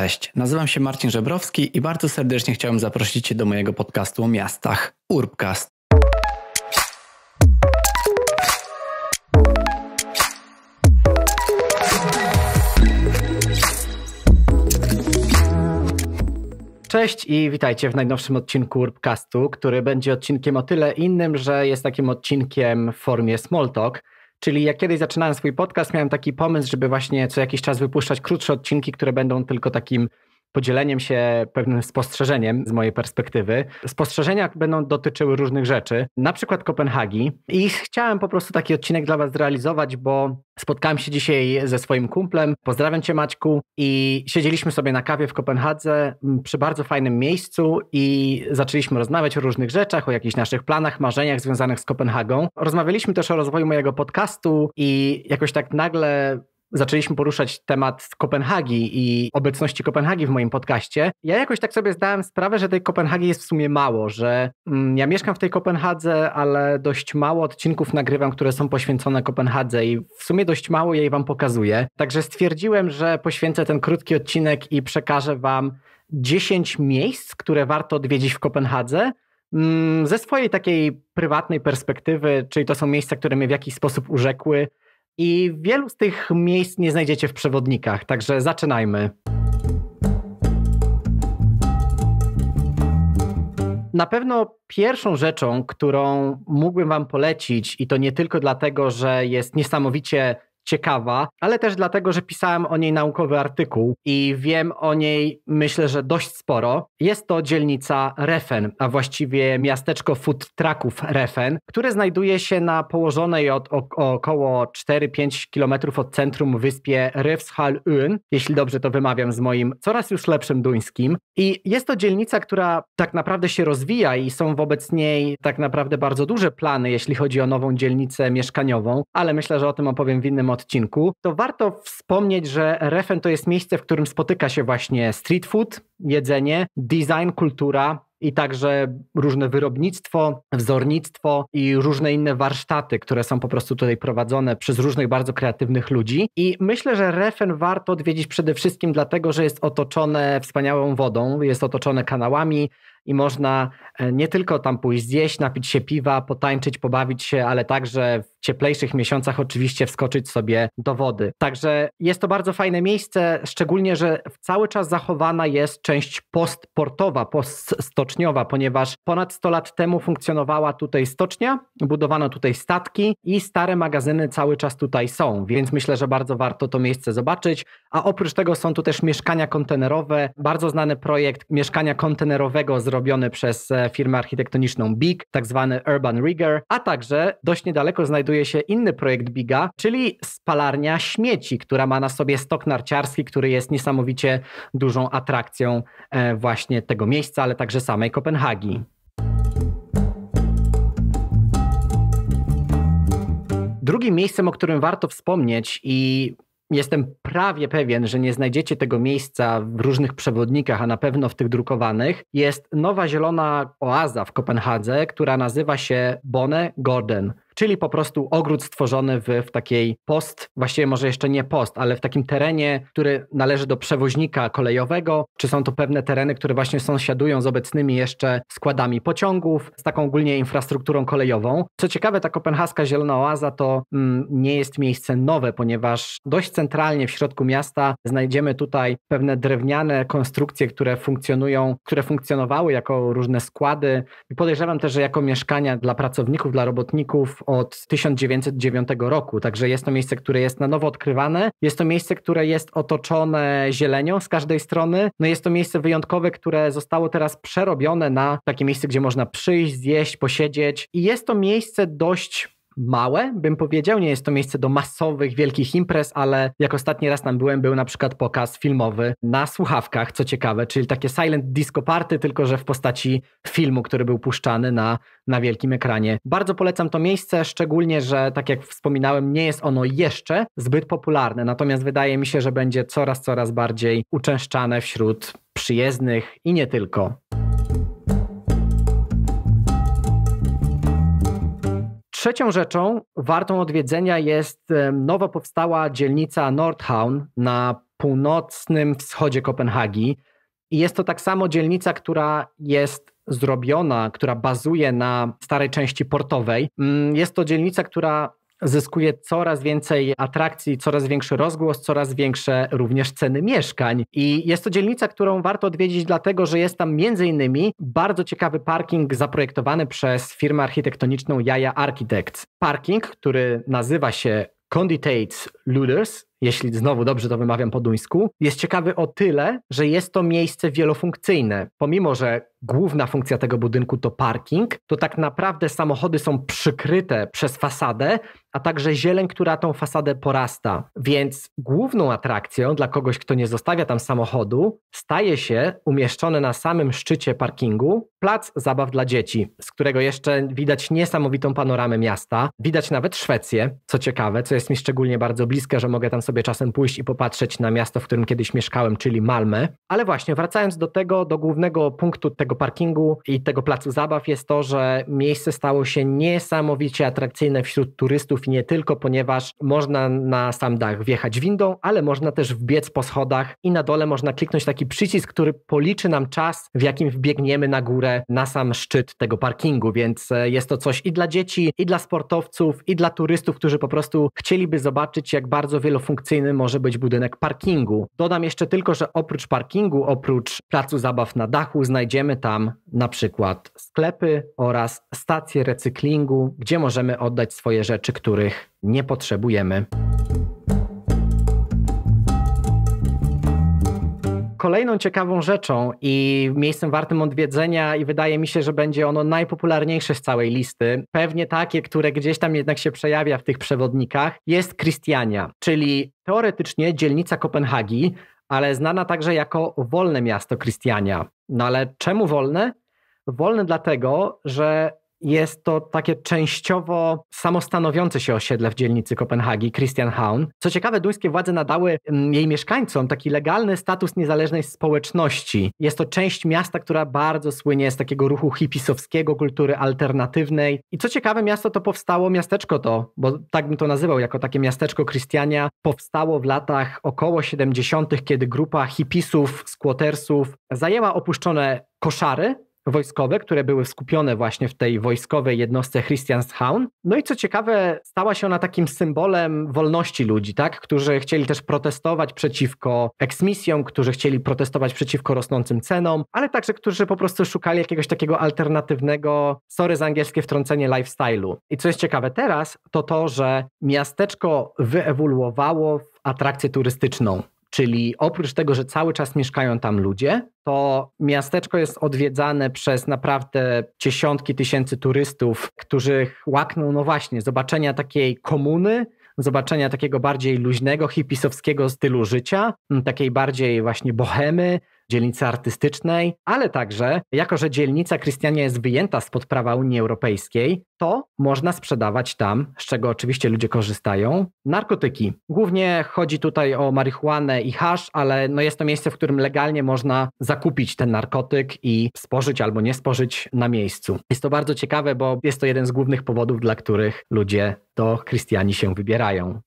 Cześć, nazywam się Marcin Żebrowski i bardzo serdecznie chciałem zaprosić Cię do mojego podcastu o miastach Urbcast. Cześć i witajcie w najnowszym odcinku Urbcastu, który będzie odcinkiem o tyle innym, że jest takim odcinkiem w formie Smalltalk. Czyli ja kiedyś zaczynałem swój podcast, miałem taki pomysł, żeby właśnie co jakiś czas wypuszczać krótsze odcinki, które będą tylko takim podzieleniem się pewnym spostrzeżeniem z mojej perspektywy. Spostrzeżenia będą dotyczyły różnych rzeczy, na przykład Kopenhagi i chciałem po prostu taki odcinek dla Was zrealizować, bo spotkałem się dzisiaj ze swoim kumplem, pozdrawiam Cię Maćku i siedzieliśmy sobie na kawie w Kopenhadze przy bardzo fajnym miejscu i zaczęliśmy rozmawiać o różnych rzeczach, o jakichś naszych planach, marzeniach związanych z Kopenhagą. Rozmawialiśmy też o rozwoju mojego podcastu i jakoś tak nagle zaczęliśmy poruszać temat Kopenhagi i obecności Kopenhagi w moim podcaście, ja jakoś tak sobie zdałem sprawę, że tej Kopenhagi jest w sumie mało, że mm, ja mieszkam w tej Kopenhadze, ale dość mało odcinków nagrywam, które są poświęcone Kopenhadze i w sumie dość mało jej wam pokazuję. Także stwierdziłem, że poświęcę ten krótki odcinek i przekażę wam 10 miejsc, które warto odwiedzić w Kopenhadze. Mm, ze swojej takiej prywatnej perspektywy, czyli to są miejsca, które mnie w jakiś sposób urzekły, i wielu z tych miejsc nie znajdziecie w przewodnikach, także zaczynajmy. Na pewno pierwszą rzeczą, którą mógłbym Wam polecić, i to nie tylko dlatego, że jest niesamowicie ciekawa, ale też dlatego, że pisałem o niej naukowy artykuł i wiem o niej myślę, że dość sporo. Jest to dzielnica Refen, a właściwie miasteczko food trucków Refen, które znajduje się na położonej od około 4-5 km od centrum wyspie Refshalön, jeśli dobrze to wymawiam z moim coraz już lepszym duńskim. I jest to dzielnica, która tak naprawdę się rozwija i są wobec niej tak naprawdę bardzo duże plany, jeśli chodzi o nową dzielnicę mieszkaniową, ale myślę, że o tym opowiem w innym odcinku, to warto wspomnieć, że Refen to jest miejsce, w którym spotyka się właśnie street food, jedzenie, design, kultura, i także różne wyrobnictwo, wzornictwo i różne inne warsztaty, które są po prostu tutaj prowadzone przez różnych bardzo kreatywnych ludzi. I myślę, że Refen warto odwiedzić przede wszystkim dlatego, że jest otoczone wspaniałą wodą, jest otoczone kanałami, i można e, nie tylko tam pójść zjeść, napić się piwa, potańczyć, pobawić się, ale także w cieplejszych miesiącach oczywiście wskoczyć sobie do wody. Także jest to bardzo fajne miejsce, szczególnie, że cały czas zachowana jest część postportowa, poststoczniowa, ponieważ ponad 100 lat temu funkcjonowała tutaj stocznia, budowano tutaj statki i stare magazyny cały czas tutaj są, więc myślę, że bardzo warto to miejsce zobaczyć. A oprócz tego są tu też mieszkania kontenerowe, bardzo znany projekt mieszkania kontenerowego z zrobiony przez e, firmę architektoniczną BIG, tak zwany Urban Rigger, a także dość niedaleko znajduje się inny projekt BIGA, czyli spalarnia śmieci, która ma na sobie stok narciarski, który jest niesamowicie dużą atrakcją e, właśnie tego miejsca, ale także samej Kopenhagi. Drugim miejscem, o którym warto wspomnieć i Jestem prawie pewien, że nie znajdziecie tego miejsca w różnych przewodnikach, a na pewno w tych drukowanych. Jest nowa zielona oaza w Kopenhadze, która nazywa się Bonne Gordon czyli po prostu ogród stworzony w, w takiej post, właściwie może jeszcze nie post, ale w takim terenie, który należy do przewoźnika kolejowego, czy są to pewne tereny, które właśnie sąsiadują z obecnymi jeszcze składami pociągów, z taką ogólnie infrastrukturą kolejową. Co ciekawe, ta kopenhaska Zielona Oaza to mm, nie jest miejsce nowe, ponieważ dość centralnie w środku miasta znajdziemy tutaj pewne drewniane konstrukcje, które funkcjonują, które funkcjonowały jako różne składy i podejrzewam też, że jako mieszkania dla pracowników, dla robotników od 1909 roku. Także jest to miejsce, które jest na nowo odkrywane. Jest to miejsce, które jest otoczone zielenią z każdej strony. No jest to miejsce wyjątkowe, które zostało teraz przerobione na takie miejsce, gdzie można przyjść, zjeść, posiedzieć. I jest to miejsce dość małe, bym powiedział. Nie jest to miejsce do masowych, wielkich imprez, ale jak ostatni raz tam byłem, był na przykład pokaz filmowy na słuchawkach, co ciekawe, czyli takie silent disco party, tylko że w postaci filmu, który był puszczany na, na wielkim ekranie. Bardzo polecam to miejsce, szczególnie, że tak jak wspominałem, nie jest ono jeszcze zbyt popularne, natomiast wydaje mi się, że będzie coraz, coraz bardziej uczęszczane wśród przyjezdnych i nie tylko. Trzecią rzeczą wartą odwiedzenia jest nowo powstała dzielnica Nordhavn na północnym wschodzie Kopenhagi. I jest to tak samo dzielnica, która jest zrobiona, która bazuje na starej części portowej. Mm, jest to dzielnica, która zyskuje coraz więcej atrakcji, coraz większy rozgłos, coraz większe również ceny mieszkań. I jest to dzielnica, którą warto odwiedzić, dlatego że jest tam między innymi bardzo ciekawy parking zaprojektowany przez firmę architektoniczną Jaja Architects. Parking, który nazywa się Conditates Luders, jeśli znowu dobrze to wymawiam po duńsku, jest ciekawy o tyle, że jest to miejsce wielofunkcyjne. Pomimo, że główna funkcja tego budynku to parking, to tak naprawdę samochody są przykryte przez fasadę, a także zieleń, która tą fasadę porasta. Więc główną atrakcją dla kogoś, kto nie zostawia tam samochodu, staje się umieszczony na samym szczycie parkingu plac zabaw dla dzieci, z którego jeszcze widać niesamowitą panoramę miasta. Widać nawet Szwecję, co ciekawe, co jest mi szczególnie bardzo bliskie, że mogę tam sobie czasem pójść i popatrzeć na miasto, w którym kiedyś mieszkałem, czyli Malmę. Ale właśnie wracając do tego, do głównego punktu tego tego parkingu i tego placu zabaw jest to, że miejsce stało się niesamowicie atrakcyjne wśród turystów i nie tylko, ponieważ można na sam dach wjechać windą, ale można też wbiec po schodach i na dole można kliknąć taki przycisk, który policzy nam czas, w jakim wbiegniemy na górę, na sam szczyt tego parkingu, więc e, jest to coś i dla dzieci, i dla sportowców, i dla turystów, którzy po prostu chcieliby zobaczyć, jak bardzo wielofunkcyjny może być budynek parkingu. Dodam jeszcze tylko, że oprócz parkingu, oprócz placu zabaw na dachu, znajdziemy tam na przykład sklepy oraz stacje recyklingu, gdzie możemy oddać swoje rzeczy, których nie potrzebujemy. Kolejną ciekawą rzeczą i miejscem wartym odwiedzenia, i wydaje mi się, że będzie ono najpopularniejsze z całej listy, pewnie takie, które gdzieś tam jednak się przejawia w tych przewodnikach, jest Christiania, czyli teoretycznie dzielnica Kopenhagi, ale znana także jako wolne miasto Krystiania. No ale czemu wolne? Wolne dlatego, że jest to takie częściowo samostanowiące się osiedle w dzielnicy Kopenhagi, Christianhavn. Co ciekawe, duńskie władze nadały mm, jej mieszkańcom taki legalny status niezależnej społeczności. Jest to część miasta, która bardzo słynie z takiego ruchu hipisowskiego, kultury alternatywnej. I co ciekawe, miasto to powstało, miasteczko to, bo tak bym to nazywał, jako takie miasteczko Christiania, powstało w latach około 70., kiedy grupa hipisów, skłotersów zajęła opuszczone koszary wojskowe, które były skupione właśnie w tej wojskowej jednostce Christianshaun. No i co ciekawe, stała się ona takim symbolem wolności ludzi, tak? którzy chcieli też protestować przeciwko eksmisjom, którzy chcieli protestować przeciwko rosnącym cenom, ale także którzy po prostu szukali jakiegoś takiego alternatywnego, sorry za angielskie wtrącenie, lifestyle'u. I co jest ciekawe teraz, to to, że miasteczko wyewoluowało w atrakcję turystyczną. Czyli oprócz tego, że cały czas mieszkają tam ludzie, to miasteczko jest odwiedzane przez naprawdę dziesiątki tysięcy turystów, którzy łakną, no właśnie, zobaczenia takiej komuny, zobaczenia takiego bardziej luźnego, hipisowskiego stylu życia, takiej bardziej właśnie bohemy, dzielnicy artystycznej, ale także, jako że dzielnica Krystiania jest wyjęta spod prawa Unii Europejskiej, to można sprzedawać tam, z czego oczywiście ludzie korzystają, narkotyki. Głównie chodzi tutaj o marihuanę i hasz, ale no jest to miejsce, w którym legalnie można zakupić ten narkotyk i spożyć albo nie spożyć na miejscu. Jest to bardzo ciekawe, bo jest to jeden z głównych powodów, dla których ludzie do Krystiani się wybierają.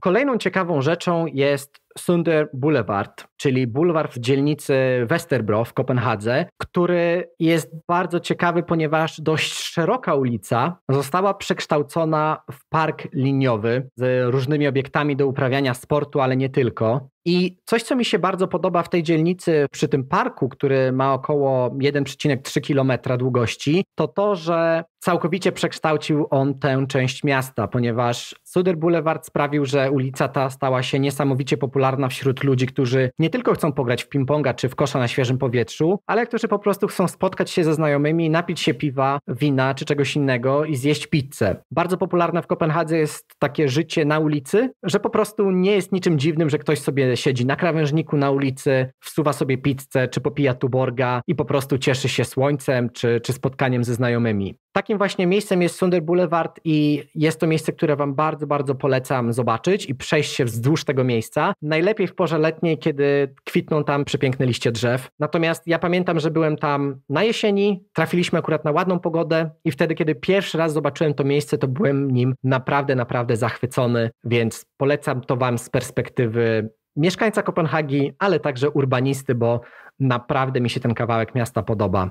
Kolejną ciekawą rzeczą jest Sunder Boulevard, czyli bulwar w dzielnicy Westerbro w Kopenhadze, który jest bardzo ciekawy, ponieważ dość szeroka ulica została przekształcona w park liniowy z różnymi obiektami do uprawiania sportu, ale nie tylko. I coś, co mi się bardzo podoba w tej dzielnicy, przy tym parku, który ma około 1,3 km długości, to to, że całkowicie przekształcił on tę część miasta, ponieważ Suder Boulevard sprawił, że ulica ta stała się niesamowicie popularna wśród ludzi, którzy nie tylko chcą pograć w ping-ponga czy w kosza na świeżym powietrzu, ale którzy po prostu chcą spotkać się ze znajomymi, napić się piwa, wina czy czegoś innego i zjeść pizzę. Bardzo popularne w Kopenhadze jest takie życie na ulicy, że po prostu nie jest niczym dziwnym, że ktoś sobie siedzi na krawężniku na ulicy, wsuwa sobie pizzę, czy popija tuborga i po prostu cieszy się słońcem, czy, czy spotkaniem ze znajomymi. Takim właśnie miejscem jest Sunder Boulevard i jest to miejsce, które Wam bardzo, bardzo polecam zobaczyć i przejść się wzdłuż tego miejsca. Najlepiej w porze letniej, kiedy kwitną tam przepiękne liście drzew. Natomiast ja pamiętam, że byłem tam na jesieni, trafiliśmy akurat na ładną pogodę i wtedy, kiedy pierwszy raz zobaczyłem to miejsce, to byłem nim naprawdę, naprawdę zachwycony, więc polecam to Wam z perspektywy mieszkańca Kopenhagi, ale także urbanisty, bo naprawdę mi się ten kawałek miasta podoba.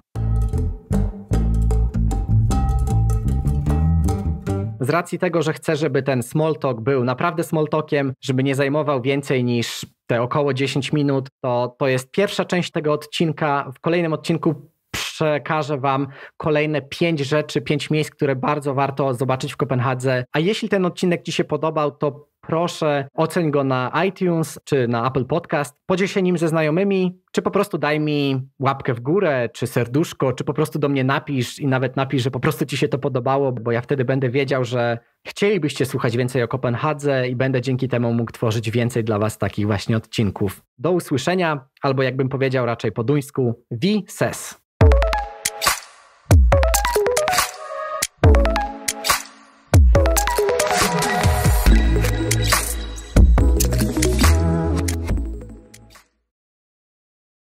z racji tego, że chcę, żeby ten small talk był naprawdę small talkiem, żeby nie zajmował więcej niż te około 10 minut, to to jest pierwsza część tego odcinka. W kolejnym odcinku przekażę Wam kolejne pięć rzeczy, pięć miejsc, które bardzo warto zobaczyć w Kopenhadze. A jeśli ten odcinek Ci się podobał, to proszę oceń go na iTunes czy na Apple Podcast, podziel się nim ze znajomymi, czy po prostu daj mi łapkę w górę, czy serduszko, czy po prostu do mnie napisz i nawet napisz, że po prostu ci się to podobało, bo ja wtedy będę wiedział, że chcielibyście słuchać więcej o Kopenhadze i będę dzięki temu mógł tworzyć więcej dla was takich właśnie odcinków. Do usłyszenia, albo jakbym powiedział raczej po duńsku, vi ses.